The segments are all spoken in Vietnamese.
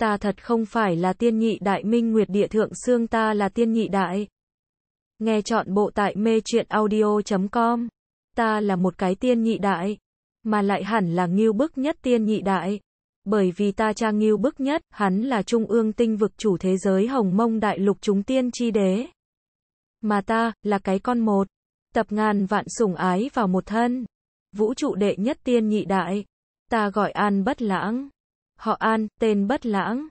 ta thật không phải là tiên nhị đại minh nguyệt địa thượng xương ta là tiên nhị đại. Nghe chọn bộ tại mê truyện audio.com. Ta là một cái tiên nhị đại, mà lại hẳn là nghiêu bức nhất tiên nhị đại. Bởi vì ta cha nghiêu bức nhất, hắn là trung ương tinh vực chủ thế giới hồng mông đại lục chúng tiên chi đế. Mà ta, là cái con một, tập ngàn vạn sủng ái vào một thân. Vũ trụ đệ nhất tiên nhị đại. Ta gọi an bất lãng. Họ An, tên Bất Lãng.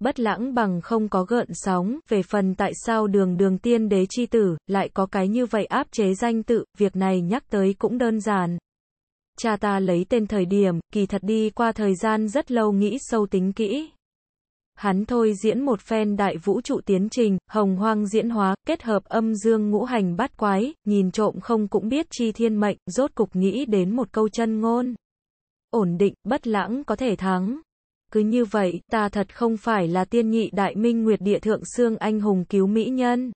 Bất Lãng bằng không có gợn sóng, về phần tại sao đường đường tiên đế chi tử, lại có cái như vậy áp chế danh tự, việc này nhắc tới cũng đơn giản. Cha ta lấy tên thời điểm, kỳ thật đi qua thời gian rất lâu nghĩ sâu tính kỹ. Hắn thôi diễn một phen đại vũ trụ tiến trình, hồng hoang diễn hóa, kết hợp âm dương ngũ hành bát quái, nhìn trộm không cũng biết chi thiên mệnh, rốt cục nghĩ đến một câu chân ngôn. Ổn định, bất lãng có thể thắng cứ như vậy, ta thật không phải là tiên nhị đại minh nguyệt địa thượng xương anh hùng cứu mỹ nhân.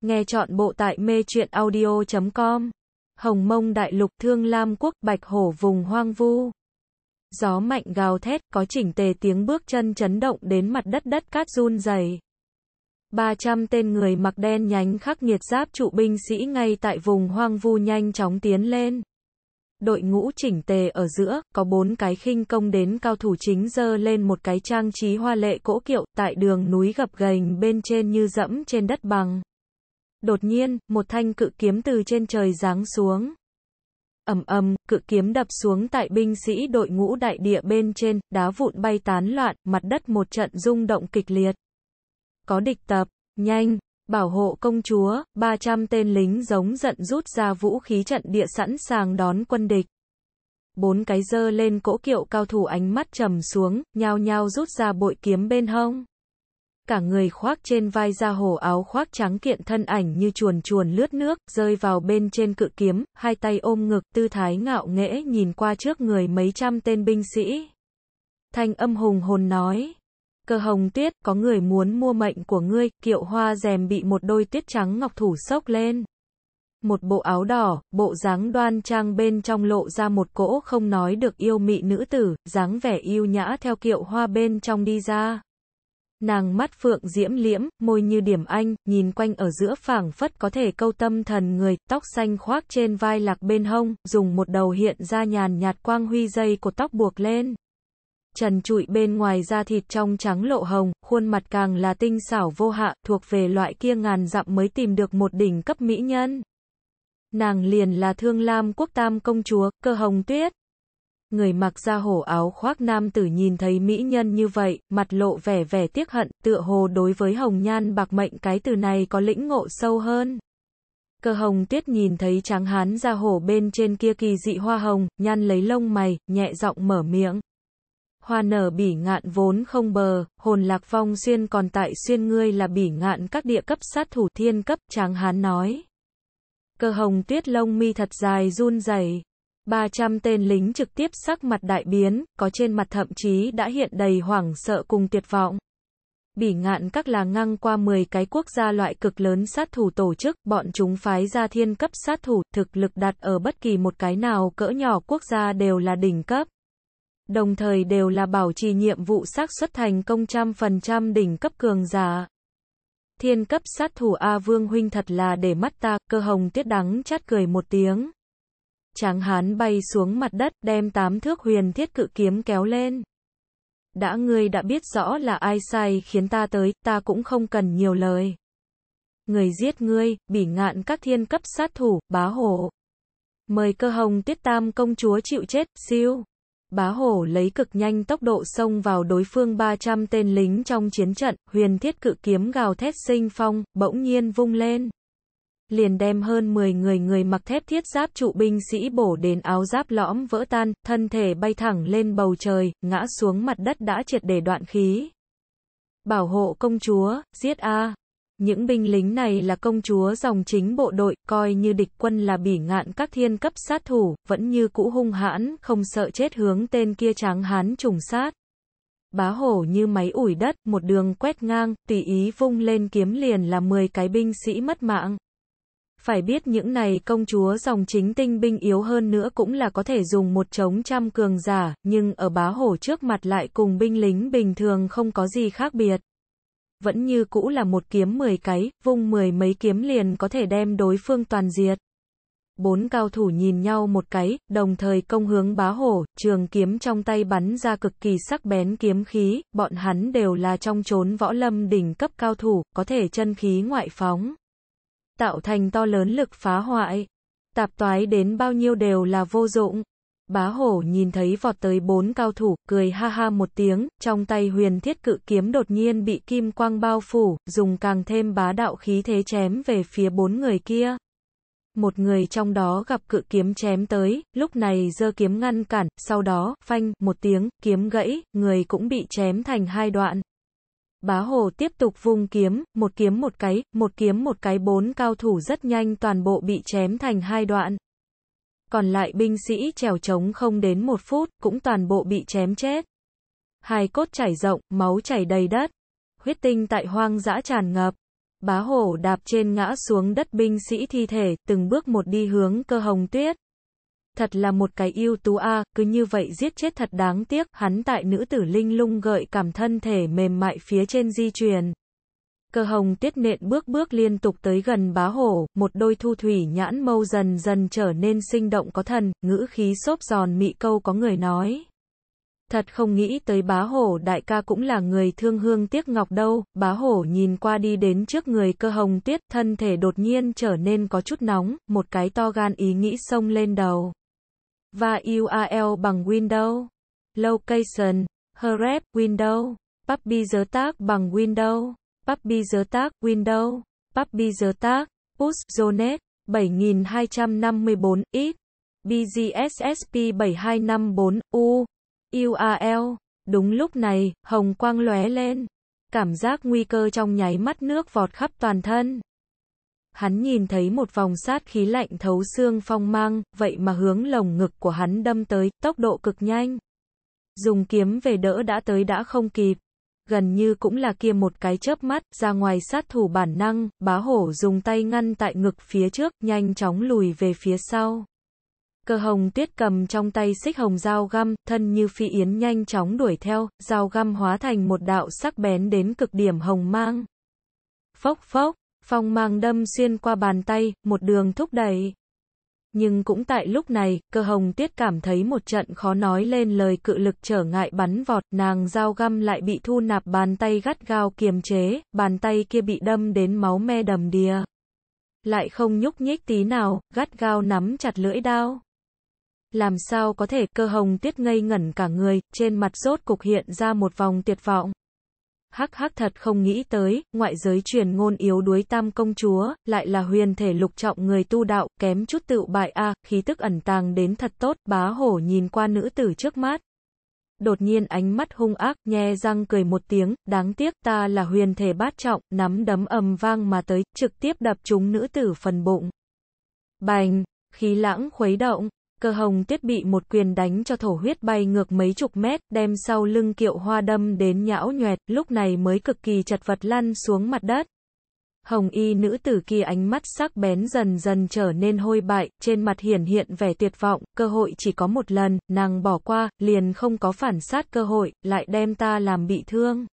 Nghe chọn bộ tại mê truyện audio.com. Hồng mông đại lục thương lam quốc bạch hổ vùng hoang vu. Gió mạnh gào thét, có chỉnh tề tiếng bước chân chấn động đến mặt đất đất cát run dày. 300 tên người mặc đen nhánh khắc nghiệt giáp trụ binh sĩ ngay tại vùng hoang vu nhanh chóng tiến lên đội ngũ chỉnh tề ở giữa, có bốn cái khinh công đến cao thủ chính dơ lên một cái trang trí hoa lệ cỗ kiệu, tại đường núi gập ghềnh bên trên như dẫm trên đất bằng. Đột nhiên, một thanh cự kiếm từ trên trời giáng xuống. ầm ầm, cự kiếm đập xuống tại binh sĩ đội ngũ đại địa bên trên, đá vụn bay tán loạn, mặt đất một trận rung động kịch liệt. Có địch tập, nhanh, bảo hộ công chúa, 300 tên lính giống giận rút ra vũ khí trận địa sẵn sàng đón quân địch. Bốn cái dơ lên cỗ kiệu cao thủ ánh mắt trầm xuống, nhao nhao rút ra bội kiếm bên hông. Cả người khoác trên vai ra hồ áo khoác trắng kiện thân ảnh như chuồn chuồn lướt nước, rơi vào bên trên cự kiếm, hai tay ôm ngực tư thái ngạo nghễ nhìn qua trước người mấy trăm tên binh sĩ. Thanh âm hùng hồn nói. Cơ hồng tuyết, có người muốn mua mệnh của ngươi, kiệu hoa rèm bị một đôi tuyết trắng ngọc thủ sốc lên. Một bộ áo đỏ, bộ dáng đoan trang bên trong lộ ra một cỗ không nói được yêu mị nữ tử, dáng vẻ yêu nhã theo kiệu hoa bên trong đi ra. Nàng mắt phượng diễm liễm, môi như điểm anh, nhìn quanh ở giữa phảng phất có thể câu tâm thần người, tóc xanh khoác trên vai lạc bên hông, dùng một đầu hiện ra nhàn nhạt quang huy dây của tóc buộc lên trần trụi bên ngoài da thịt trong trắng lộ hồng, khuôn mặt càng là tinh xảo vô hạ, thuộc về loại kia ngàn dặm mới tìm được một đỉnh cấp mỹ nhân. Nàng liền là thương lam quốc tam công chúa, cơ hồng tuyết. Người mặc da hổ áo khoác nam tử nhìn thấy mỹ nhân như vậy, mặt lộ vẻ vẻ tiếc hận, tựa hồ đối với hồng nhan bạc mệnh cái từ này có lĩnh ngộ sâu hơn. Cơ hồng tuyết nhìn thấy tráng hán da hổ bên trên kia kỳ dị hoa hồng, nhăn lấy lông mày, nhẹ giọng mở miệng hoa nở bỉ ngạn vốn không bờ, hồn lạc phong xuyên còn tại xuyên ngươi là bỉ ngạn các địa cấp sát thủ thiên cấp, tráng hán nói. Cơ hồng tuyết lông mi thật dài run rẩy 300 tên lính trực tiếp sắc mặt đại biến, có trên mặt thậm chí đã hiện đầy hoảng sợ cùng tuyệt vọng. Bỉ ngạn các là ngang qua 10 cái quốc gia loại cực lớn sát thủ tổ chức, bọn chúng phái ra thiên cấp sát thủ, thực lực đặt ở bất kỳ một cái nào cỡ nhỏ quốc gia đều là đỉnh cấp đồng thời đều là bảo trì nhiệm vụ xác suất thành công trăm phần trăm đỉnh cấp cường giả. Thiên cấp sát thủ A Vương Huynh thật là để mắt ta, cơ hồng tiết đắng chát cười một tiếng. Tráng hán bay xuống mặt đất, đem tám thước huyền thiết cự kiếm kéo lên. Đã ngươi đã biết rõ là ai sai khiến ta tới, ta cũng không cần nhiều lời. Người giết ngươi, bỉ ngạn các thiên cấp sát thủ, bá hộ Mời cơ hồng tiết tam công chúa chịu chết, siêu. Bá Hổ lấy cực nhanh tốc độ xông vào đối phương 300 tên lính trong chiến trận, huyền thiết cự kiếm gào thét sinh phong, bỗng nhiên vung lên. Liền đem hơn 10 người người mặc thép thiết giáp trụ binh sĩ bổ đến áo giáp lõm vỡ tan, thân thể bay thẳng lên bầu trời, ngã xuống mặt đất đã triệt để đoạn khí. Bảo hộ công chúa, giết A. Những binh lính này là công chúa dòng chính bộ đội, coi như địch quân là bỉ ngạn các thiên cấp sát thủ, vẫn như cũ hung hãn, không sợ chết hướng tên kia tráng hán trùng sát. Bá hổ như máy ủi đất, một đường quét ngang, tùy ý vung lên kiếm liền là 10 cái binh sĩ mất mạng. Phải biết những này công chúa dòng chính tinh binh yếu hơn nữa cũng là có thể dùng một chống trăm cường giả, nhưng ở bá hổ trước mặt lại cùng binh lính bình thường không có gì khác biệt vẫn như cũ là một kiếm 10 cái, vung mười mấy kiếm liền có thể đem đối phương toàn diệt. Bốn cao thủ nhìn nhau một cái, đồng thời công hướng bá hổ, trường kiếm trong tay bắn ra cực kỳ sắc bén kiếm khí, bọn hắn đều là trong chốn võ lâm đỉnh cấp cao thủ, có thể chân khí ngoại phóng. Tạo thành to lớn lực phá hoại. Tạp toái đến bao nhiêu đều là vô dụng. Bá hổ nhìn thấy vọt tới bốn cao thủ, cười ha ha một tiếng, trong tay huyền thiết cự kiếm đột nhiên bị kim quang bao phủ, dùng càng thêm bá đạo khí thế chém về phía bốn người kia. Một người trong đó gặp cự kiếm chém tới, lúc này giơ kiếm ngăn cản, sau đó, phanh, một tiếng, kiếm gãy, người cũng bị chém thành hai đoạn. Bá Hổ tiếp tục vung kiếm, một kiếm một cái, một kiếm một cái bốn cao thủ rất nhanh toàn bộ bị chém thành hai đoạn còn lại binh sĩ trèo trống không đến một phút, cũng toàn bộ bị chém chết. hai cốt chảy rộng, máu chảy đầy đất, huyết tinh tại hoang dã tràn ngập. Bá hổ đạp trên ngã xuống đất binh sĩ thi thể, từng bước một đi hướng cơ hồng tuyết. Thật là một cái yêu tú a, cứ như vậy giết chết thật đáng tiếc, hắn tại nữ tử linh lung gợi cảm thân thể mềm mại phía trên di truyền. Cơ hồng tiết nện bước bước liên tục tới gần bá hổ, một đôi thu thủy nhãn mâu dần dần trở nên sinh động có thần, ngữ khí xốp giòn mị câu có người nói. Thật không nghĩ tới bá hổ đại ca cũng là người thương hương tiếc ngọc đâu, bá hổ nhìn qua đi đến trước người cơ hồng Tiết thân thể đột nhiên trở nên có chút nóng, một cái to gan ý nghĩ xông lên đầu. Và URL bằng Windows, Location, Href, Windows, Puppy giới tác bằng Windows. Puppy The Windows, Puppy The Push, Zonet, 7254, ít BGSSP 7254, U, URL. Đúng lúc này, hồng quang lóe lên. Cảm giác nguy cơ trong nháy mắt nước vọt khắp toàn thân. Hắn nhìn thấy một vòng sát khí lạnh thấu xương phong mang, vậy mà hướng lồng ngực của hắn đâm tới, tốc độ cực nhanh. Dùng kiếm về đỡ đã tới đã không kịp gần như cũng là kia một cái chớp mắt, ra ngoài sát thủ bản năng, bá hổ dùng tay ngăn tại ngực phía trước, nhanh chóng lùi về phía sau. Cơ hồng tuyết cầm trong tay xích hồng dao găm, thân như phi yến nhanh chóng đuổi theo, dao găm hóa thành một đạo sắc bén đến cực điểm hồng mang. Phốc phốc, phong mang đâm xuyên qua bàn tay, một đường thúc đẩy. Nhưng cũng tại lúc này, cơ hồng tiết cảm thấy một trận khó nói lên lời cự lực trở ngại bắn vọt, nàng dao găm lại bị thu nạp bàn tay gắt gao kiềm chế, bàn tay kia bị đâm đến máu me đầm đìa. Lại không nhúc nhích tí nào, gắt gao nắm chặt lưỡi đao. Làm sao có thể cơ hồng tiết ngây ngẩn cả người, trên mặt rốt cục hiện ra một vòng tuyệt vọng hắc hắc thật không nghĩ tới, ngoại giới truyền ngôn yếu đuối tam công chúa, lại là huyền thể lục trọng người tu đạo, kém chút tự bại a khí tức ẩn tàng đến thật tốt, bá hổ nhìn qua nữ tử trước mắt. Đột nhiên ánh mắt hung ác, nhe răng cười một tiếng, đáng tiếc ta là huyền thể bát trọng, nắm đấm ầm vang mà tới, trực tiếp đập trúng nữ tử phần bụng. Bành, khí lãng khuấy động, cơ hồng tiết bị một quyền đánh cho thổ huyết bay ngược mấy chục mét, đem sau lưng kiệu hoa đâm đến nhão nhoẹt, lúc này mới cực kỳ chật vật lăn xuống mặt đất. Hồng y nữ tử kia ánh mắt sắc bén dần dần trở nên hôi bại, trên mặt hiển hiện vẻ tuyệt vọng, cơ hội chỉ có một lần, nàng bỏ qua, liền không có phản sát cơ hội, lại đem ta làm bị thương.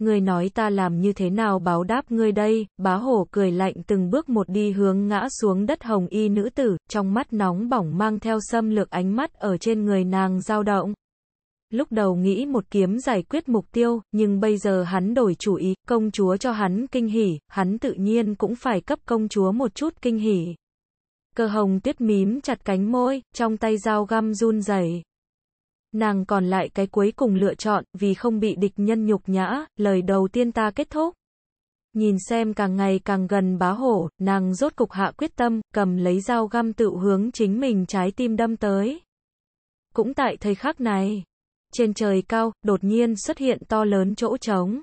Ngươi nói ta làm như thế nào báo đáp ngươi đây, bá hổ cười lạnh từng bước một đi hướng ngã xuống đất hồng y nữ tử, trong mắt nóng bỏng mang theo xâm lược ánh mắt ở trên người nàng dao động. Lúc đầu nghĩ một kiếm giải quyết mục tiêu, nhưng bây giờ hắn đổi chủ ý, công chúa cho hắn kinh hỉ, hắn tự nhiên cũng phải cấp công chúa một chút kinh hỉ. Cơ hồng tuyết mím chặt cánh môi, trong tay dao găm run rẩy nàng còn lại cái cuối cùng lựa chọn, vì không bị địch nhân nhục nhã, lời đầu tiên ta kết thúc. Nhìn xem càng ngày càng gần bá hổ, nàng rốt cục hạ quyết tâm, cầm lấy dao găm tự hướng chính mình trái tim đâm tới. Cũng tại thời khắc này, trên trời cao, đột nhiên xuất hiện to lớn chỗ trống.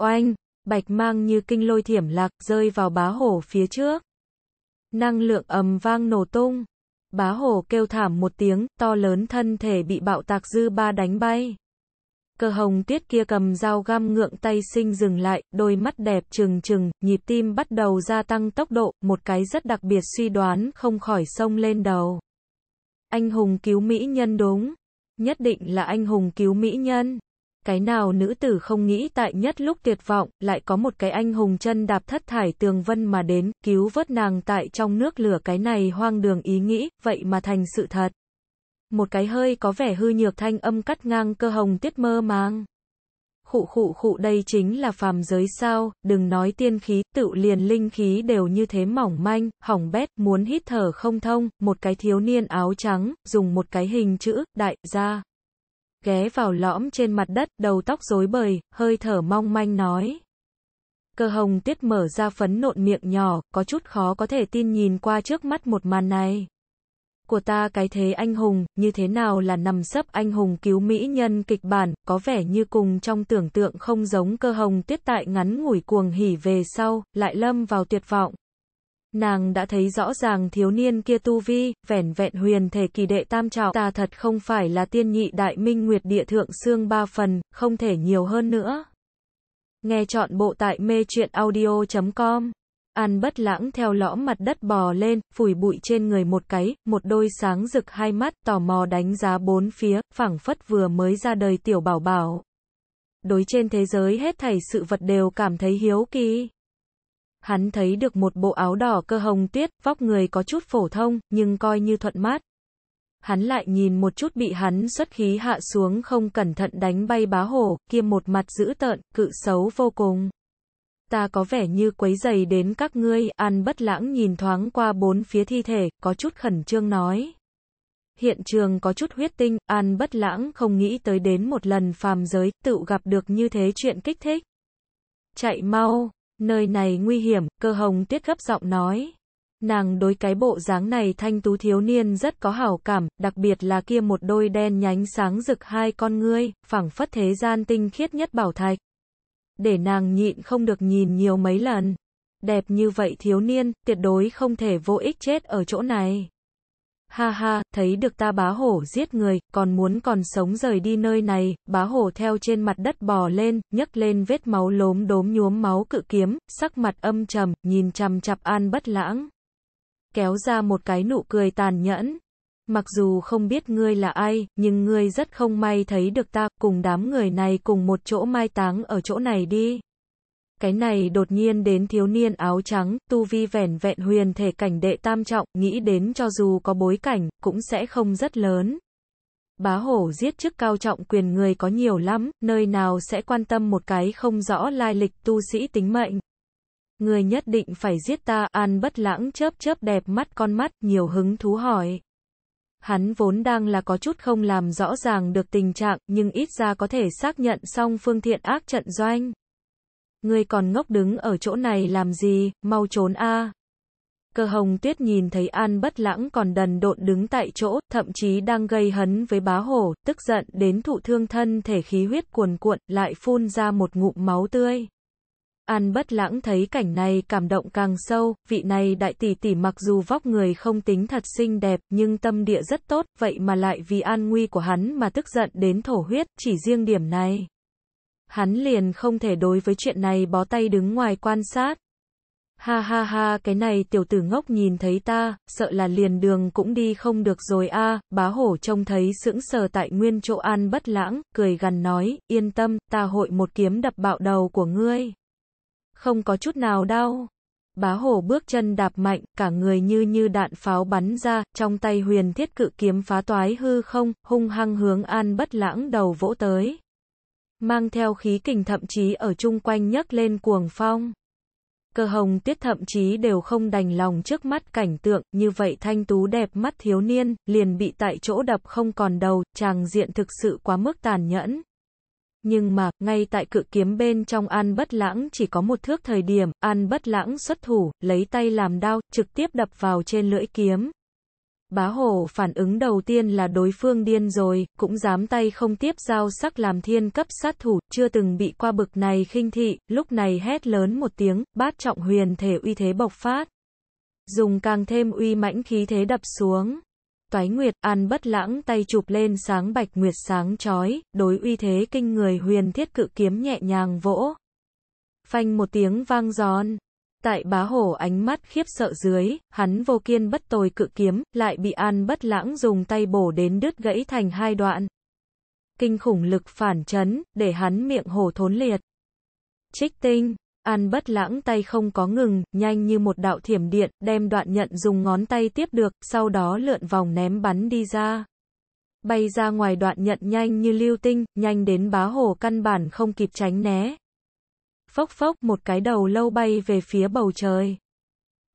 Oanh, bạch mang như kinh lôi thiểm lạc, rơi vào bá hổ phía trước. Năng lượng ầm vang nổ tung. Bá hổ kêu thảm một tiếng, to lớn thân thể bị bạo tạc dư ba đánh bay. Cơ hồng tuyết kia cầm dao găm ngượng tay sinh dừng lại, đôi mắt đẹp trừng trừng, nhịp tim bắt đầu gia tăng tốc độ, một cái rất đặc biệt suy đoán không khỏi sông lên đầu. Anh hùng cứu mỹ nhân đúng, nhất định là anh hùng cứu mỹ nhân. Cái nào nữ tử không nghĩ tại nhất lúc tuyệt vọng, lại có một cái anh hùng chân đạp thất thải tường vân mà đến, cứu vớt nàng tại trong nước lửa cái này hoang đường ý nghĩ, vậy mà thành sự thật. Một cái hơi có vẻ hư nhược thanh âm cắt ngang cơ hồng tiết mơ mang Khụ khụ khụ đây chính là phàm giới sao, đừng nói tiên khí, tự liền linh khí đều như thế mỏng manh, hỏng bét, muốn hít thở không thông, một cái thiếu niên áo trắng, dùng một cái hình chữ, đại, gia ghé vào lõm trên mặt đất, đầu tóc rối bời, hơi thở mong manh nói. Cơ hồng tiết mở ra phấn nộn miệng nhỏ, có chút khó có thể tin nhìn qua trước mắt một màn này. Của ta cái thế anh hùng, như thế nào là nằm sấp anh hùng cứu mỹ nhân kịch bản, có vẻ như cùng trong tưởng tượng không giống cơ hồng tiết tại ngắn ngủi cuồng hỉ về sau, lại lâm vào tuyệt vọng. Nàng đã thấy rõ ràng thiếu niên kia tu vi, vẻn vẹn huyền thể kỳ đệ tam trọng, ta thật không phải là tiên nhị đại minh nguyệt địa thượng xương ba phần, không thể nhiều hơn nữa. Nghe chọn bộ tại mê truyện audio.com. An bất lãng theo lõm mặt đất bò lên, phủi bụi trên người một cái, một đôi sáng rực hai mắt, tò mò đánh giá bốn phía, phảng phất vừa mới ra đời tiểu bảo bảo. Đối trên thế giới hết thảy sự vật đều cảm thấy hiếu kỳ hắn thấy được một bộ áo đỏ cơ hồng tuyết, vóc người có chút phổ thông, nhưng coi như thuận mát. Hắn lại nhìn một chút bị hắn xuất khí hạ xuống không cẩn thận đánh bay bá hổ, kia một mặt dữ tợn, cự xấu vô cùng. Ta có vẻ như quấy dày đến các ngươi, an bất lãng nhìn thoáng qua bốn phía thi thể, có chút khẩn trương nói. Hiện trường có chút huyết tinh, an bất lãng không nghĩ tới đến một lần phàm giới, tự gặp được như thế chuyện kích thích. Chạy mau, Nơi này nguy hiểm, cơ hồng tuyết gấp giọng nói. Nàng đối cái bộ dáng này thanh tú thiếu niên rất có hảo cảm, đặc biệt là kia một đôi đen nhánh sáng rực hai con ngươi, phẳng phất thế gian tinh khiết nhất bảo thạch. Để nàng nhịn không được nhìn nhiều mấy lần. Đẹp như vậy thiếu niên, tuyệt đối không thể vô ích chết ở chỗ này. Ha ha, thấy được ta bá hổ giết người, còn muốn còn sống rời đi nơi này, bá hổ theo trên mặt đất bò lên, nhấc lên vết máu lốm đốm nhuốm máu cự kiếm, sắc mặt âm trầm, nhìn chằm chặp an bất lãng. Kéo ra một cái nụ cười tàn nhẫn. Mặc dù không biết ngươi là ai, nhưng ngươi rất không may thấy được ta, cùng đám người này cùng một chỗ mai táng ở chỗ này đi. Cái này đột nhiên đến thiếu niên áo trắng, tu vi vẻn vẹn huyền thể cảnh đệ tam trọng, nghĩ đến cho dù có bối cảnh, cũng sẽ không rất lớn. Bá hổ giết chức cao trọng quyền người có nhiều lắm, nơi nào sẽ quan tâm một cái không rõ lai lịch tu sĩ tính mệnh. Người nhất định phải giết ta, an bất lãng chớp chớp đẹp mắt con mắt, nhiều hứng thú hỏi. Hắn vốn đang là có chút không làm rõ ràng được tình trạng, nhưng ít ra có thể xác nhận xong phương thiện ác trận doanh. Ngươi còn ngốc đứng ở chỗ này làm gì, mau trốn a. À. Cơ hồng tuyết nhìn thấy An bất lãng còn đần độn đứng tại chỗ, thậm chí đang gây hấn với bá hổ, tức giận đến thụ thương thân thể khí huyết cuồn cuộn, lại phun ra một ngụm máu tươi. An bất lãng thấy cảnh này cảm động càng sâu, vị này đại tỷ tỷ mặc dù vóc người không tính thật xinh đẹp, nhưng tâm địa rất tốt, vậy mà lại vì an nguy của hắn mà tức giận đến thổ huyết, chỉ riêng điểm này hắn liền không thể đối với chuyện này bó tay đứng ngoài quan sát. Ha ha ha, cái này tiểu tử ngốc nhìn thấy ta, sợ là liền đường cũng đi không được rồi a, bá hổ trông thấy sững sờ tại nguyên chỗ an bất lãng, cười gần nói, yên tâm, ta hội một kiếm đập bạo đầu của ngươi. Không có chút nào đau. Bá hổ bước chân đạp mạnh, cả người như như đạn pháo bắn ra, trong tay huyền thiết cự kiếm phá toái hư không, hung hăng hướng an bất lãng đầu vỗ tới mang theo khí kình thậm chí ở chung quanh nhấc lên cuồng phong. Cơ hồng tiết thậm chí đều không đành lòng trước mắt cảnh tượng, như vậy thanh tú đẹp mắt thiếu niên, liền bị tại chỗ đập không còn đầu, chàng diện thực sự quá mức tàn nhẫn. Nhưng mà, ngay tại cự kiếm bên trong An Bất Lãng chỉ có một thước thời điểm, An Bất Lãng xuất thủ, lấy tay làm đao, trực tiếp đập vào trên lưỡi kiếm. Bá hổ phản ứng đầu tiên là đối phương điên rồi, cũng dám tay không tiếp giao sắc làm thiên cấp sát thủ, chưa từng bị qua bực này khinh thị, lúc này hét lớn một tiếng, bát trọng huyền thể uy thế bộc phát. Dùng càng thêm uy mãnh khí thế đập xuống. Toái Nguyệt An bất lãng tay chụp lên sáng bạch nguyệt sáng chói, đối uy thế kinh người huyền thiết cự kiếm nhẹ nhàng vỗ. Phanh một tiếng vang giòn. Tại bá hổ ánh mắt khiếp sợ dưới, hắn vô kiên bất tồi cự kiếm, lại bị an bất lãng dùng tay bổ đến đứt gãy thành hai đoạn. Kinh khủng lực phản chấn, để hắn miệng hổ thốn liệt. Trích tinh, an bất lãng tay không có ngừng, nhanh như một đạo thiểm điện, đem đoạn nhận dùng ngón tay tiếp được, sau đó lượn vòng ném bắn đi ra. Bay ra ngoài đoạn nhận nhanh như lưu tinh, nhanh đến bá hổ căn bản không kịp tránh né, phốc phốc một cái đầu lâu bay về phía bầu trời.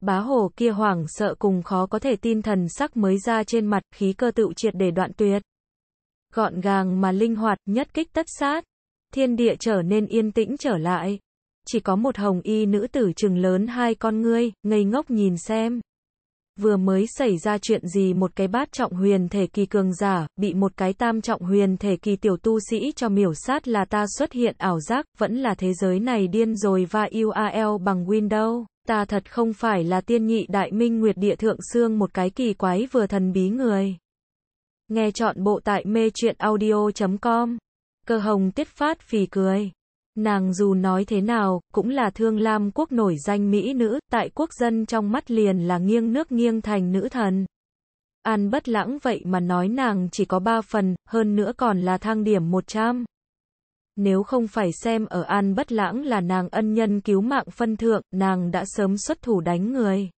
Bá hổ kia hoảng sợ cùng khó có thể tin thần sắc mới ra trên mặt, khí cơ tựu triệt để đoạn tuyệt. Gọn gàng mà linh hoạt, nhất kích tất sát. Thiên địa trở nên yên tĩnh trở lại. Chỉ có một hồng y nữ tử trừng lớn hai con ngươi, ngây ngốc nhìn xem. Vừa mới xảy ra chuyện gì một cái bát trọng huyền thể kỳ cường giả, bị một cái tam trọng huyền thể kỳ tiểu tu sĩ cho miểu sát là ta xuất hiện ảo giác, vẫn là thế giới này điên rồi và URL bằng Windows. Ta thật không phải là tiên nhị đại minh nguyệt địa thượng xương một cái kỳ quái vừa thần bí người. Nghe chọn bộ tại mê chuyện audio.com. Cơ hồng tiết phát phì cười. Nàng dù nói thế nào, cũng là thương lam quốc nổi danh mỹ nữ, tại quốc dân trong mắt liền là nghiêng nước nghiêng thành nữ thần. An bất lãng vậy mà nói nàng chỉ có ba phần, hơn nữa còn là thang điểm một trăm Nếu không phải xem ở An bất lãng là nàng ân nhân cứu mạng phân thượng, nàng đã sớm xuất thủ đánh người.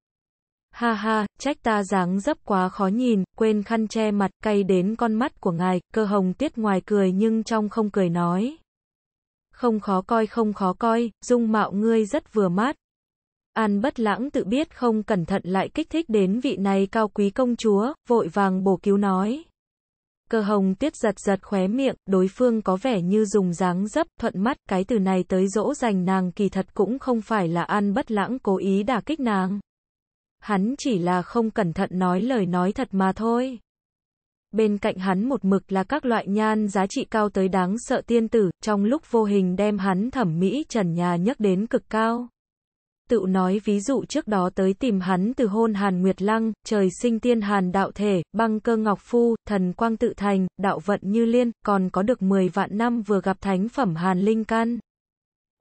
Ha ha, trách ta dáng dấp quá khó nhìn, quên khăn che mặt cay đến con mắt của ngài, cơ hồng tiết ngoài cười nhưng trong không cười nói. Không khó coi không khó coi, dung mạo ngươi rất vừa mát. An bất lãng tự biết không cẩn thận lại kích thích đến vị này cao quý công chúa, vội vàng bổ cứu nói. Cơ hồng tiết giật giật khóe miệng, đối phương có vẻ như dùng dáng dấp, thuận mắt, cái từ này tới dỗ dành nàng kỳ thật cũng không phải là an bất lãng cố ý đả kích nàng. Hắn chỉ là không cẩn thận nói lời nói thật mà thôi bên cạnh hắn một mực là các loại nhan giá trị cao tới đáng sợ tiên tử, trong lúc vô hình đem hắn thẩm mỹ trần nhà nhấc đến cực cao. Tự nói ví dụ trước đó tới tìm hắn từ hôn Hàn Nguyệt Lăng, trời sinh tiên Hàn đạo thể, băng cơ ngọc phu, thần quang tự thành, đạo vận như liên, còn có được 10 vạn năm vừa gặp thánh phẩm Hàn Linh Can.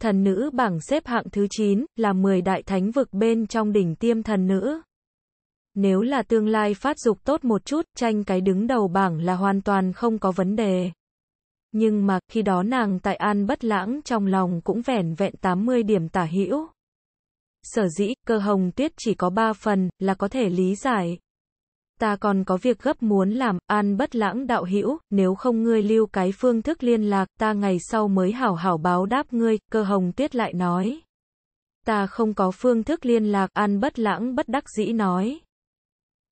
Thần nữ bảng xếp hạng thứ 9, là 10 đại thánh vực bên trong đỉnh tiêm thần nữ. Nếu là tương lai phát dục tốt một chút, tranh cái đứng đầu bảng là hoàn toàn không có vấn đề. Nhưng mà, khi đó nàng tại An Bất Lãng trong lòng cũng vẻn vẹn 80 điểm tả hữu. Sở dĩ, cơ hồng tuyết chỉ có 3 phần, là có thể lý giải. Ta còn có việc gấp muốn làm, An Bất Lãng đạo hữu nếu không ngươi lưu cái phương thức liên lạc, ta ngày sau mới hảo hảo báo đáp ngươi, cơ hồng tuyết lại nói. Ta không có phương thức liên lạc, An Bất Lãng bất đắc dĩ nói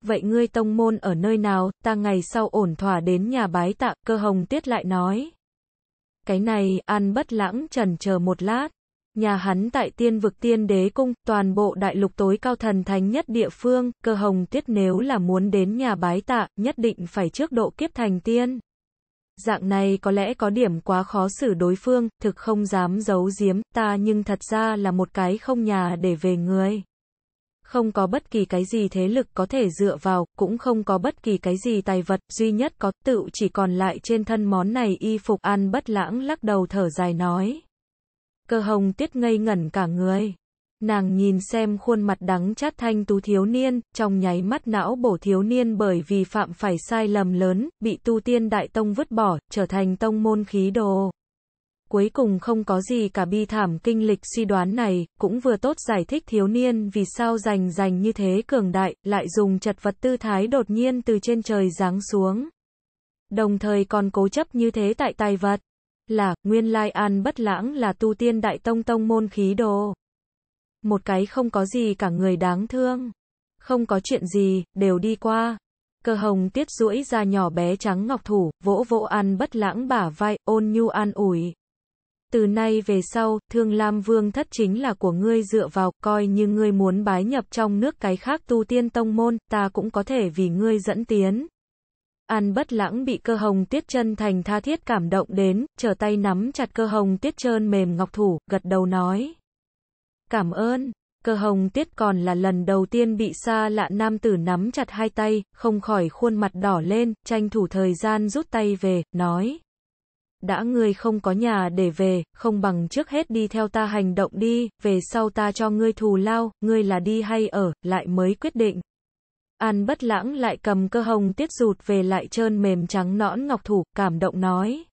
vậy ngươi tông môn ở nơi nào, ta ngày sau ổn thỏa đến nhà bái tạ, cơ hồng tiết lại nói. Cái này, an bất lãng trần chờ một lát. Nhà hắn tại tiên vực tiên đế cung, toàn bộ đại lục tối cao thần thánh nhất địa phương, cơ hồng tiết nếu là muốn đến nhà bái tạ, nhất định phải trước độ kiếp thành tiên. Dạng này có lẽ có điểm quá khó xử đối phương, thực không dám giấu giếm, ta nhưng thật ra là một cái không nhà để về người không có bất kỳ cái gì thế lực có thể dựa vào, cũng không có bất kỳ cái gì tài vật, duy nhất có tự chỉ còn lại trên thân món này y phục an bất lãng lắc đầu thở dài nói. Cơ hồng tiết ngây ngẩn cả người. Nàng nhìn xem khuôn mặt đắng chát thanh tú thiếu niên, trong nháy mắt não bổ thiếu niên bởi vì phạm phải sai lầm lớn, bị tu tiên đại tông vứt bỏ, trở thành tông môn khí đồ. Cuối cùng không có gì cả bi thảm kinh lịch suy đoán này, cũng vừa tốt giải thích thiếu niên vì sao giành giành như thế cường đại, lại dùng chật vật tư thái đột nhiên từ trên trời giáng xuống. Đồng thời còn cố chấp như thế tại tài vật. Là, nguyên lai an bất lãng là tu tiên đại tông tông môn khí đồ. Một cái không có gì cả người đáng thương. Không có chuyện gì, đều đi qua. Cơ hồng tiết duỗi ra nhỏ bé trắng ngọc thủ, vỗ vỗ ăn bất lãng bả vai, ôn nhu an ủi từ nay về sau, Thương Lam Vương thất chính là của ngươi dựa vào, coi như ngươi muốn bái nhập trong nước cái khác tu tiên tông môn, ta cũng có thể vì ngươi dẫn tiến. An bất lãng bị cơ hồng tiết chân thành tha thiết cảm động đến, trở tay nắm chặt cơ hồng tiết trơn mềm ngọc thủ, gật đầu nói. Cảm ơn, cơ hồng tiết còn là lần đầu tiên bị xa lạ nam tử nắm chặt hai tay, không khỏi khuôn mặt đỏ lên, tranh thủ thời gian rút tay về, nói đã ngươi không có nhà để về, không bằng trước hết đi theo ta hành động đi, về sau ta cho ngươi thù lao, ngươi là đi hay ở, lại mới quyết định. An bất lãng lại cầm cơ hồng tiết rụt về lại trơn mềm trắng nõn ngọc thủ, cảm động nói.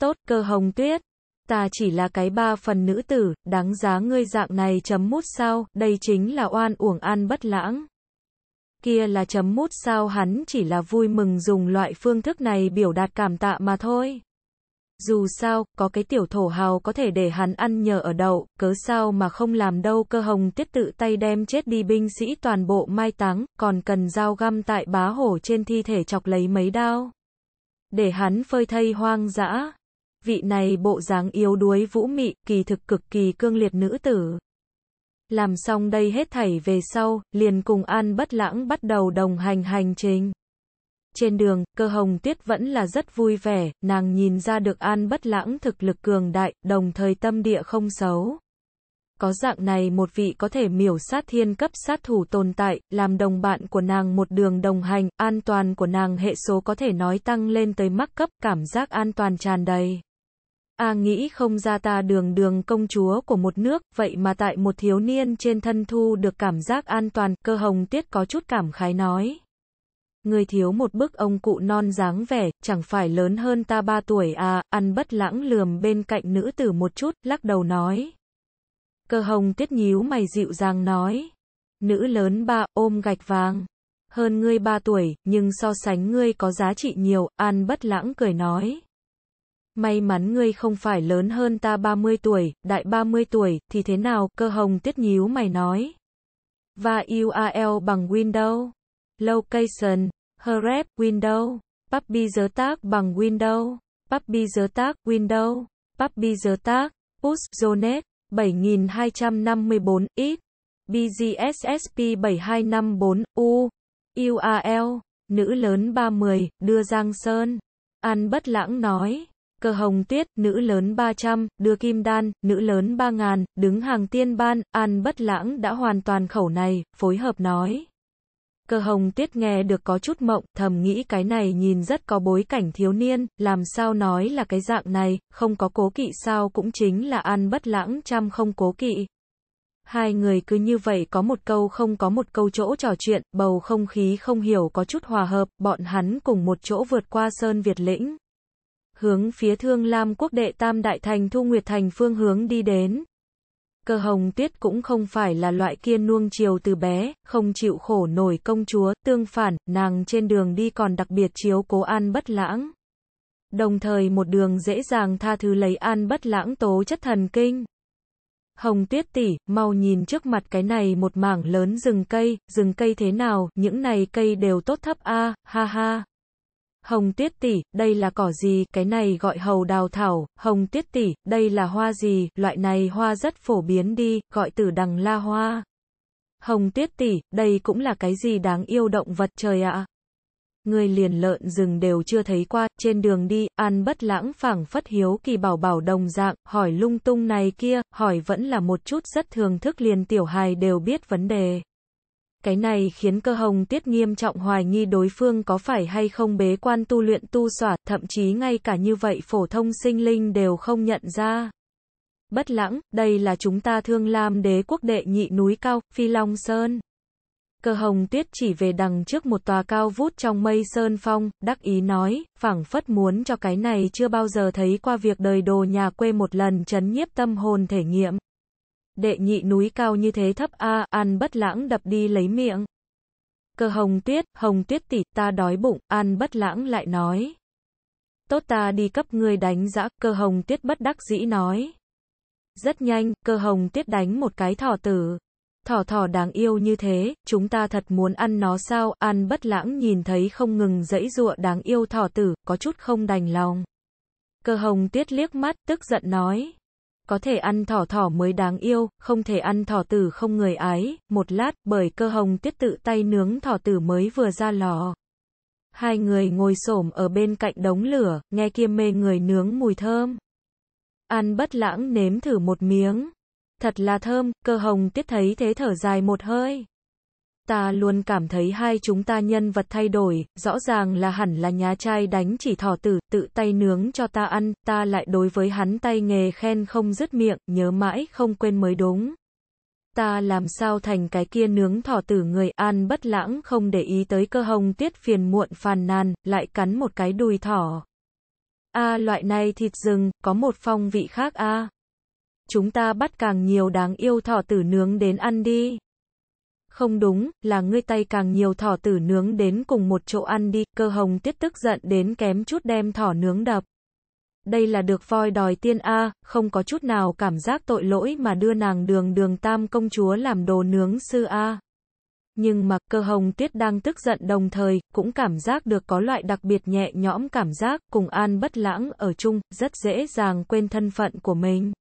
Tốt cơ hồng tuyết, ta chỉ là cái ba phần nữ tử, đáng giá ngươi dạng này chấm mút sao, đây chính là oan uổng an bất lãng kia là chấm mút sao hắn chỉ là vui mừng dùng loại phương thức này biểu đạt cảm tạ mà thôi. Dù sao, có cái tiểu thổ hào có thể để hắn ăn nhờ ở đậu, cớ sao mà không làm đâu cơ hồng tiết tự tay đem chết đi binh sĩ toàn bộ mai táng, còn cần dao găm tại bá hổ trên thi thể chọc lấy mấy đao. Để hắn phơi thây hoang dã. Vị này bộ dáng yếu đuối vũ mị, kỳ thực cực kỳ cương liệt nữ tử. Làm xong đây hết thảy về sau, liền cùng An Bất Lãng bắt đầu đồng hành hành trình. Trên đường, cơ hồng tuyết vẫn là rất vui vẻ, nàng nhìn ra được an bất lãng thực lực cường đại, đồng thời tâm địa không xấu. Có dạng này một vị có thể miểu sát thiên cấp sát thủ tồn tại, làm đồng bạn của nàng một đường đồng hành, an toàn của nàng hệ số có thể nói tăng lên tới mắc cấp, cảm giác an toàn tràn đầy. A nghĩ không ra ta đường đường công chúa của một nước, vậy mà tại một thiếu niên trên thân thu được cảm giác an toàn, cơ hồng tiết có chút cảm khái nói. Người thiếu một bức ông cụ non dáng vẻ, chẳng phải lớn hơn ta ba tuổi à, ăn bất lãng lườm bên cạnh nữ tử một chút, lắc đầu nói. Cơ hồng tiết nhíu mày dịu dàng nói. Nữ lớn ba, ôm gạch vàng. Hơn ngươi ba tuổi, nhưng so sánh ngươi có giá trị nhiều, an bất lãng cười nói. May mắn ngươi không phải lớn hơn ta 30 tuổi, đại 30 tuổi, thì thế nào, cơ hồng tiết nhíu mày nói. Và URL bằng Windows. Location, Hrep, Window, Puppy giới tác bằng Window, Puppy giới tác Window, Puppy giới tác, Push, Zonet, 7254, X, BGSSP 7254, U, URL, nữ lớn 30, đưa Giang Sơn. An Bất Lãng nói, cờ hồng tuyết, nữ lớn 300, đưa kim đan, nữ lớn 3000, đứng hàng tiên ban, An Bất Lãng đã hoàn toàn khẩu này, phối hợp nói. Cơ hồng Tiết nghe được có chút mộng, thầm nghĩ cái này nhìn rất có bối cảnh thiếu niên, làm sao nói là cái dạng này, không có cố kỵ sao cũng chính là ăn bất lãng chăm không cố kỵ. Hai người cứ như vậy có một câu không có một câu chỗ trò chuyện, bầu không khí không hiểu có chút hòa hợp, bọn hắn cùng một chỗ vượt qua Sơn Việt lĩnh. Hướng phía Thương Lam quốc đệ Tam Đại Thành Thu Nguyệt Thành phương hướng đi đến, cơ hồng Tuyết cũng không phải là loại kia nuông chiều từ bé, không chịu khổ nổi công chúa, tương phản, nàng trên đường đi còn đặc biệt chiếu cố an bất lãng. Đồng thời một đường dễ dàng tha thứ lấy an bất lãng tố chất thần kinh. Hồng tuyết tỷ, mau nhìn trước mặt cái này một mảng lớn rừng cây, rừng cây thế nào, những này cây đều tốt thấp a, ha ha. Hồng tiết tỷ, đây là cỏ gì, cái này gọi hầu đào thảo, hồng tiết tỷ, đây là hoa gì, loại này hoa rất phổ biến đi, gọi tử đằng la hoa. Hồng tiết tỷ, đây cũng là cái gì đáng yêu động vật trời ạ. Người liền lợn rừng đều chưa thấy qua, trên đường đi, ăn bất lãng phảng phất hiếu kỳ bảo bảo đồng dạng, hỏi lung tung này kia, hỏi vẫn là một chút rất thường thức liền tiểu hài đều biết vấn đề. Cái này khiến cơ hồng tiết nghiêm trọng hoài nghi đối phương có phải hay không bế quan tu luyện tu xỏa, thậm chí ngay cả như vậy phổ thông sinh linh đều không nhận ra. Bất lãng, đây là chúng ta thương lam đế quốc đệ nhị núi cao, Phi Long Sơn. Cơ hồng tuyết chỉ về đằng trước một tòa cao vút trong mây sơn phong, đắc ý nói, phảng phất muốn cho cái này chưa bao giờ thấy qua việc đời đồ nhà quê một lần chấn nhiếp tâm hồn thể nghiệm đệ nhị núi cao như thế thấp a, à, ăn bất lãng đập đi lấy miệng. Cơ hồng tuyết, hồng tuyết tỷ, ta đói bụng, an bất lãng lại nói. Tốt ta đi cấp ngươi đánh giã, cơ hồng tuyết bất đắc dĩ nói. Rất nhanh, cơ hồng tuyết đánh một cái thỏ tử. Thỏ thỏ đáng yêu như thế, chúng ta thật muốn ăn nó sao, an bất lãng nhìn thấy không ngừng dãy dụa đáng yêu thỏ tử, có chút không đành lòng. Cơ hồng tuyết liếc mắt, tức giận nói có thể ăn thỏ thỏ mới đáng yêu, không thể ăn thỏ tử không người ái, một lát, bởi cơ hồng tiết tự tay nướng thỏ tử mới vừa ra lò. Hai người ngồi xổm ở bên cạnh đống lửa, nghe kia mê người nướng mùi thơm. Ăn bất lãng nếm thử một miếng. Thật là thơm, cơ hồng tiết thấy thế thở dài một hơi ta luôn cảm thấy hai chúng ta nhân vật thay đổi, rõ ràng là hẳn là nhà trai đánh chỉ thỏ tử, tự tay nướng cho ta ăn, ta lại đối với hắn tay nghề khen không dứt miệng, nhớ mãi không quên mới đúng. Ta làm sao thành cái kia nướng thỏ tử người an bất lãng không để ý tới cơ hồng tiết phiền muộn phàn nàn, lại cắn một cái đùi thỏ. A loại này thịt rừng, có một phong vị khác a. Chúng ta bắt càng nhiều đáng yêu thỏ tử nướng đến ăn đi. Không đúng, là ngươi tay càng nhiều thỏ tử nướng đến cùng một chỗ ăn đi, cơ hồng tiết tức giận đến kém chút đem thỏ nướng đập. Đây là được voi đòi tiên A, không có chút nào cảm giác tội lỗi mà đưa nàng đường đường tam công chúa làm đồ nướng sư A. Nhưng mà cơ hồng tiết đang tức giận đồng thời, cũng cảm giác được có loại đặc biệt nhẹ nhõm cảm giác, cùng an bất lãng ở chung, rất dễ dàng quên thân phận của mình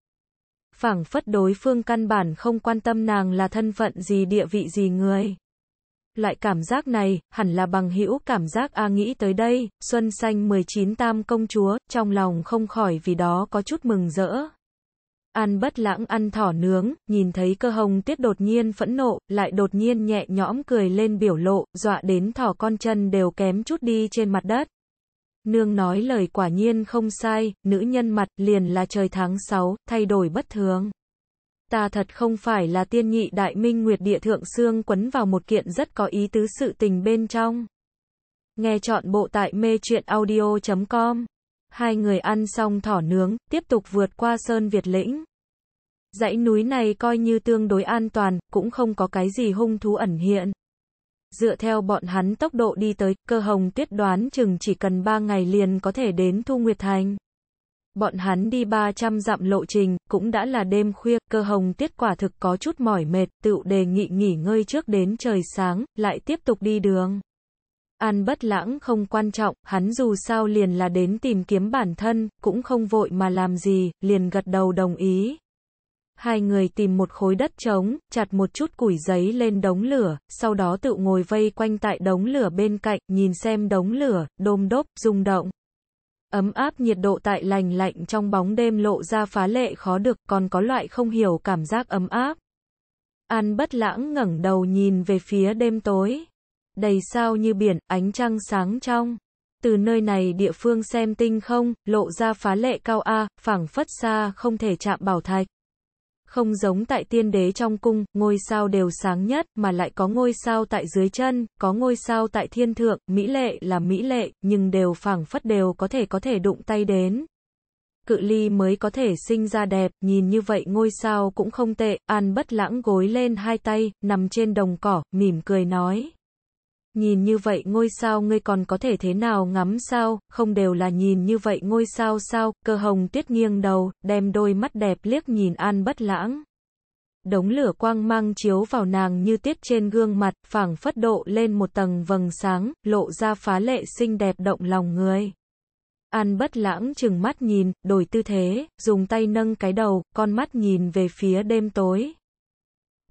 phảng phất đối phương căn bản không quan tâm nàng là thân phận gì địa vị gì người. Loại cảm giác này, hẳn là bằng hữu cảm giác a nghĩ tới đây, xuân xanh 19 tam công chúa, trong lòng không khỏi vì đó có chút mừng rỡ. Ăn bất lãng ăn thỏ nướng, nhìn thấy cơ hồng tiết đột nhiên phẫn nộ, lại đột nhiên nhẹ nhõm cười lên biểu lộ, dọa đến thỏ con chân đều kém chút đi trên mặt đất. Nương nói lời quả nhiên không sai, nữ nhân mặt liền là trời tháng 6, thay đổi bất thường. Ta thật không phải là tiên nhị đại minh nguyệt địa thượng xương quấn vào một kiện rất có ý tứ sự tình bên trong. Nghe chọn bộ tại mê truyện audio.com. Hai người ăn xong thỏ nướng, tiếp tục vượt qua sơn Việt lĩnh. Dãy núi này coi như tương đối an toàn, cũng không có cái gì hung thú ẩn hiện. Dựa theo bọn hắn tốc độ đi tới, cơ hồng tuyết đoán chừng chỉ cần 3 ngày liền có thể đến Thu Nguyệt Thành. Bọn hắn đi 300 dặm lộ trình, cũng đã là đêm khuya, cơ hồng tuyết quả thực có chút mỏi mệt, tựu đề nghị nghỉ ngơi trước đến trời sáng, lại tiếp tục đi đường. An bất lãng không quan trọng, hắn dù sao liền là đến tìm kiếm bản thân, cũng không vội mà làm gì, liền gật đầu đồng ý. Hai người tìm một khối đất trống, chặt một chút củi giấy lên đống lửa, sau đó tự ngồi vây quanh tại đống lửa bên cạnh, nhìn xem đống lửa, đôm đốp, rung động. Ấm áp nhiệt độ tại lành lạnh trong bóng đêm lộ ra phá lệ khó được, còn có loại không hiểu cảm giác ấm áp. An bất lãng ngẩng đầu nhìn về phía đêm tối. Đầy sao như biển, ánh trăng sáng trong. Từ nơi này địa phương xem tinh không, lộ ra phá lệ cao A, phẳng phất xa không thể chạm bảo thạch. Không giống tại tiên đế trong cung, ngôi sao đều sáng nhất, mà lại có ngôi sao tại dưới chân, có ngôi sao tại thiên thượng, mỹ lệ là mỹ lệ, nhưng đều phảng phất đều có thể có thể đụng tay đến. Cự ly mới có thể sinh ra đẹp, nhìn như vậy ngôi sao cũng không tệ, an bất lãng gối lên hai tay, nằm trên đồng cỏ, mỉm cười nói. Nhìn như vậy ngôi sao ngươi còn có thể thế nào ngắm sao, không đều là nhìn như vậy ngôi sao sao, cơ hồng tuyết nghiêng đầu, đem đôi mắt đẹp liếc nhìn an bất lãng. Đống lửa quang mang chiếu vào nàng như tiết trên gương mặt, phảng phất độ lên một tầng vầng sáng, lộ ra phá lệ xinh đẹp động lòng người. An bất lãng chừng mắt nhìn, đổi tư thế, dùng tay nâng cái đầu, con mắt nhìn về phía đêm tối.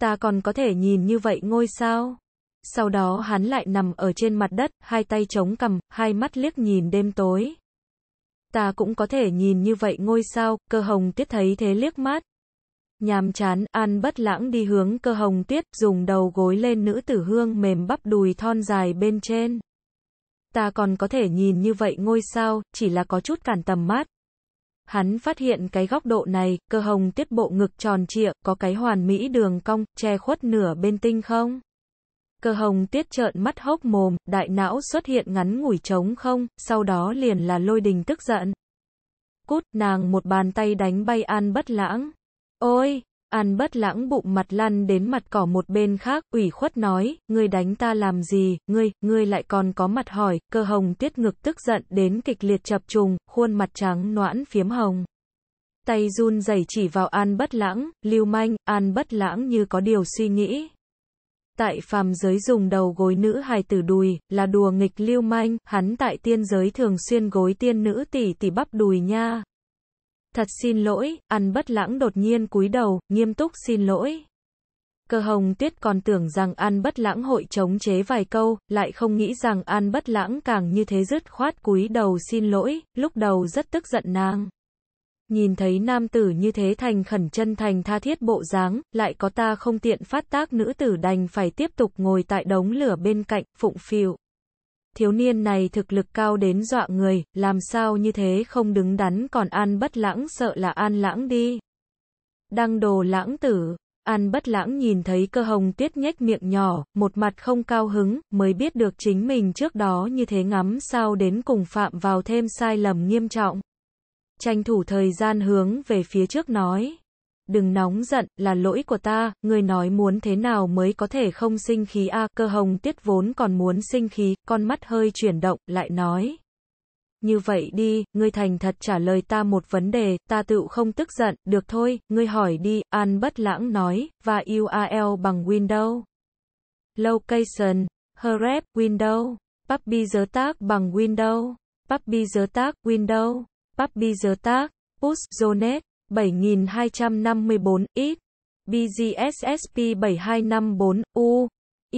Ta còn có thể nhìn như vậy ngôi sao? sau đó hắn lại nằm ở trên mặt đất, hai tay chống cằm, hai mắt liếc nhìn đêm tối. Ta cũng có thể nhìn như vậy ngôi sao, cơ hồng tiết thấy thế liếc mắt. Nhàm chán, an bất lãng đi hướng cơ hồng tiết, dùng đầu gối lên nữ tử hương mềm bắp đùi thon dài bên trên. Ta còn có thể nhìn như vậy ngôi sao, chỉ là có chút cản tầm mắt. Hắn phát hiện cái góc độ này, cơ hồng tiết bộ ngực tròn trịa, có cái hoàn mỹ đường cong, che khuất nửa bên tinh không? Cơ hồng tiết trợn mắt hốc mồm, đại não xuất hiện ngắn ngủi trống không, sau đó liền là lôi đình tức giận. Cút, nàng một bàn tay đánh bay an bất lãng. Ôi, an bất lãng bụng mặt lăn đến mặt cỏ một bên khác, ủy khuất nói, ngươi đánh ta làm gì, ngươi, ngươi lại còn có mặt hỏi, cơ hồng tiết ngực tức giận đến kịch liệt chập trùng, khuôn mặt trắng noãn phiếm hồng tay run rẩy chỉ vào An Bất Lãng, Lưu Manh, An Bất Lãng như có điều suy nghĩ, tại phàm giới dùng đầu gối nữ hài tử đùi, là đùa nghịch lưu manh, hắn tại tiên giới thường xuyên gối tiên nữ tỷ tỷ bắp đùi nha. Thật xin lỗi, ăn bất lãng đột nhiên cúi đầu, nghiêm túc xin lỗi. Cơ hồng tuyết còn tưởng rằng An Bất Lãng hội chống chế vài câu, lại không nghĩ rằng An Bất Lãng càng như thế dứt khoát cúi đầu xin lỗi, lúc đầu rất tức giận nàng. Nhìn thấy nam tử như thế thành khẩn chân thành tha thiết bộ dáng, lại có ta không tiện phát tác nữ tử đành phải tiếp tục ngồi tại đống lửa bên cạnh, phụng phiệu. Thiếu niên này thực lực cao đến dọa người, làm sao như thế không đứng đắn còn an bất lãng sợ là an lãng đi. Đăng đồ lãng tử, An bất lãng nhìn thấy cơ hồng tuyết nhếch miệng nhỏ, một mặt không cao hứng, mới biết được chính mình trước đó như thế ngắm sao đến cùng phạm vào thêm sai lầm nghiêm trọng tranh thủ thời gian hướng về phía trước nói. Đừng nóng giận, là lỗi của ta, người nói muốn thế nào mới có thể không sinh khí a cơ hồng tiết vốn còn muốn sinh khí, con mắt hơi chuyển động, lại nói. Như vậy đi, ngươi thành thật trả lời ta một vấn đề, ta tự không tức giận, được thôi, ngươi hỏi đi, An bất lãng nói, và URL bằng Windows. Location, Href, Windows, Puppy giới tác bằng Windows, Puppy giới tác, Windows. Papi Zertak, 7254, X, BGSSP 7254, U,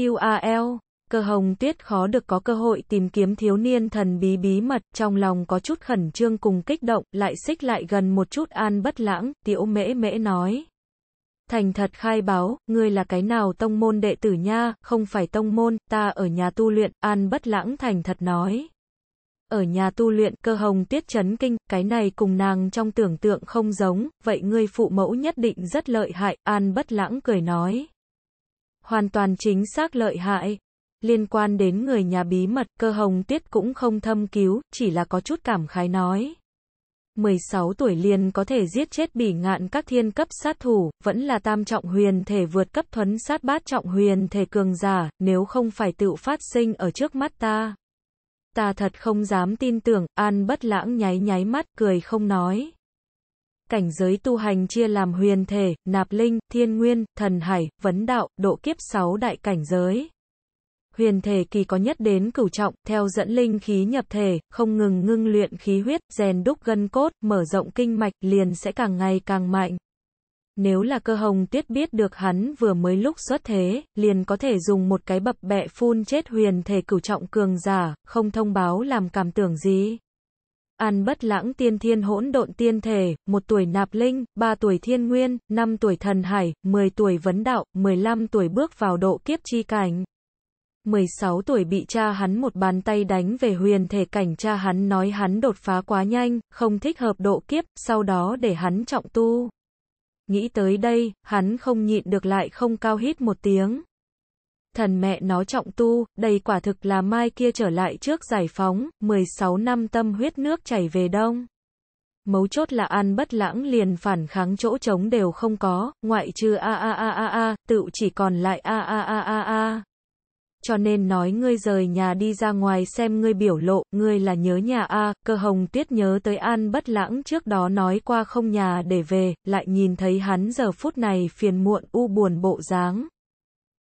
URL. Cơ hồng tuyết khó được có cơ hội tìm kiếm thiếu niên thần bí bí mật, trong lòng có chút khẩn trương cùng kích động, lại xích lại gần một chút an bất lãng, tiểu mễ mễ nói. Thành thật khai báo, ngươi là cái nào tông môn đệ tử nha, không phải tông môn, ta ở nhà tu luyện, an bất lãng thành thật nói ở nhà tu luyện, cơ hồng tiết chấn kinh, cái này cùng nàng trong tưởng tượng không giống, vậy ngươi phụ mẫu nhất định rất lợi hại, an bất lãng cười nói. Hoàn toàn chính xác lợi hại. Liên quan đến người nhà bí mật, cơ hồng tiết cũng không thâm cứu, chỉ là có chút cảm khái nói. 16 tuổi liền có thể giết chết bỉ ngạn các thiên cấp sát thủ, vẫn là tam trọng huyền thể vượt cấp thuấn sát bát trọng huyền thể cường giả, nếu không phải tự phát sinh ở trước mắt ta ta thật không dám tin tưởng, An bất lãng nháy nháy mắt, cười không nói. Cảnh giới tu hành chia làm huyền thể, nạp linh, thiên nguyên, thần hải, vấn đạo, độ kiếp sáu đại cảnh giới. Huyền thể kỳ có nhất đến cửu trọng, theo dẫn linh khí nhập thể, không ngừng ngưng luyện khí huyết, rèn đúc gân cốt, mở rộng kinh mạch, liền sẽ càng ngày càng mạnh. Nếu là cơ hồng tuyết biết được hắn vừa mới lúc xuất thế, liền có thể dùng một cái bập bẹ phun chết huyền thể cửu trọng cường giả, không thông báo làm cảm tưởng gì. An bất lãng tiên thiên hỗn độn tiên thể, một tuổi nạp linh, ba tuổi thiên nguyên, năm tuổi thần hải, mười tuổi vấn đạo, mười lăm tuổi bước vào độ kiếp chi cảnh. mười sáu tuổi bị cha hắn một bàn tay đánh về huyền thể cảnh cha hắn nói hắn đột phá quá nhanh, không thích hợp độ kiếp, sau đó để hắn trọng tu. Nghĩ tới đây, hắn không nhịn được lại không cao hít một tiếng. Thần mẹ nó trọng tu, đây quả thực là mai kia trở lại trước giải phóng, 16 năm tâm huyết nước chảy về đông. Mấu chốt là ăn bất lãng liền phản kháng chỗ trống đều không có, ngoại trừ a a a a a, tự chỉ còn lại a a a a a cho nên nói ngươi rời nhà đi ra ngoài xem ngươi biểu lộ, ngươi là nhớ nhà a cơ hồng tuyết nhớ tới an bất lãng trước đó nói qua không nhà để về, lại nhìn thấy hắn giờ phút này phiền muộn u buồn bộ dáng.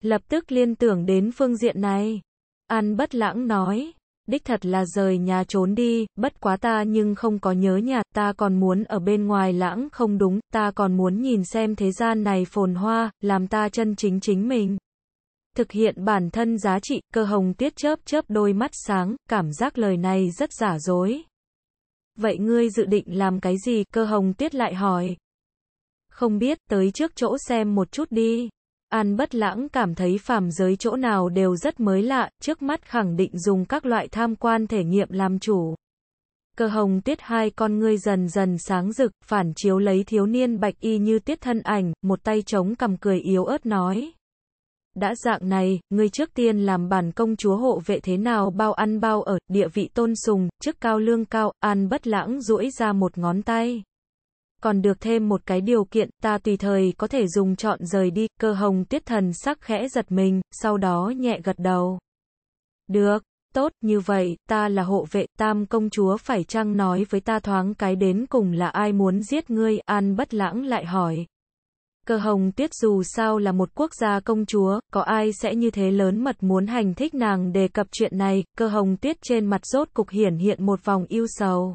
Lập tức liên tưởng đến phương diện này. An bất lãng nói, đích thật là rời nhà trốn đi, bất quá ta nhưng không có nhớ nhà, ta còn muốn ở bên ngoài lãng không đúng, ta còn muốn nhìn xem thế gian này phồn hoa, làm ta chân chính chính mình thực hiện bản thân giá trị, cơ hồng tiết chớp chớp đôi mắt sáng, cảm giác lời này rất giả dối. Vậy ngươi dự định làm cái gì, cơ hồng tiết lại hỏi. Không biết, tới trước chỗ xem một chút đi. An bất lãng cảm thấy phàm giới chỗ nào đều rất mới lạ, trước mắt khẳng định dùng các loại tham quan thể nghiệm làm chủ. Cơ hồng tiết hai con ngươi dần dần sáng rực, phản chiếu lấy thiếu niên bạch y như tiết thân ảnh, một tay trống cầm cười yếu ớt nói. Đã dạng này, ngươi trước tiên làm bản công chúa hộ vệ thế nào bao ăn bao ở, địa vị tôn sùng, chức cao lương cao, an bất lãng duỗi ra một ngón tay. Còn được thêm một cái điều kiện, ta tùy thời có thể dùng chọn rời đi, cơ hồng tiết thần sắc khẽ giật mình, sau đó nhẹ gật đầu. Được, tốt, như vậy, ta là hộ vệ, tam công chúa phải chăng nói với ta thoáng cái đến cùng là ai muốn giết ngươi, an bất lãng lại hỏi. Cơ hồng tuyết dù sao là một quốc gia công chúa, có ai sẽ như thế lớn mật muốn hành thích nàng đề cập chuyện này, cơ hồng tuyết trên mặt rốt cục hiển hiện một vòng yêu sầu.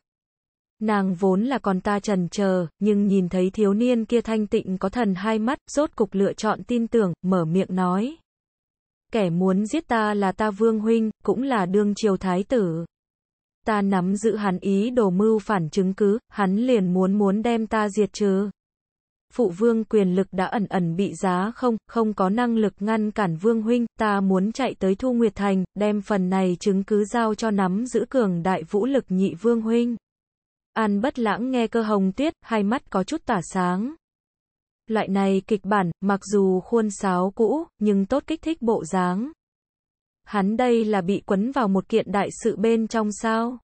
Nàng vốn là còn ta trần chờ nhưng nhìn thấy thiếu niên kia thanh tịnh có thần hai mắt, rốt cục lựa chọn tin tưởng, mở miệng nói. Kẻ muốn giết ta là ta vương huynh, cũng là đương triều thái tử. Ta nắm giữ hắn ý đồ mưu phản chứng cứ, hắn liền muốn muốn đem ta diệt trừ phụ vương quyền lực đã ẩn ẩn bị giá không, không có năng lực ngăn cản vương huynh, ta muốn chạy tới Thu Nguyệt Thành, đem phần này chứng cứ giao cho nắm giữ cường đại vũ lực nhị vương huynh. An bất lãng nghe cơ hồng tuyết, hai mắt có chút tỏa sáng. Loại này kịch bản, mặc dù khuôn sáo cũ, nhưng tốt kích thích bộ dáng. Hắn đây là bị quấn vào một kiện đại sự bên trong sao?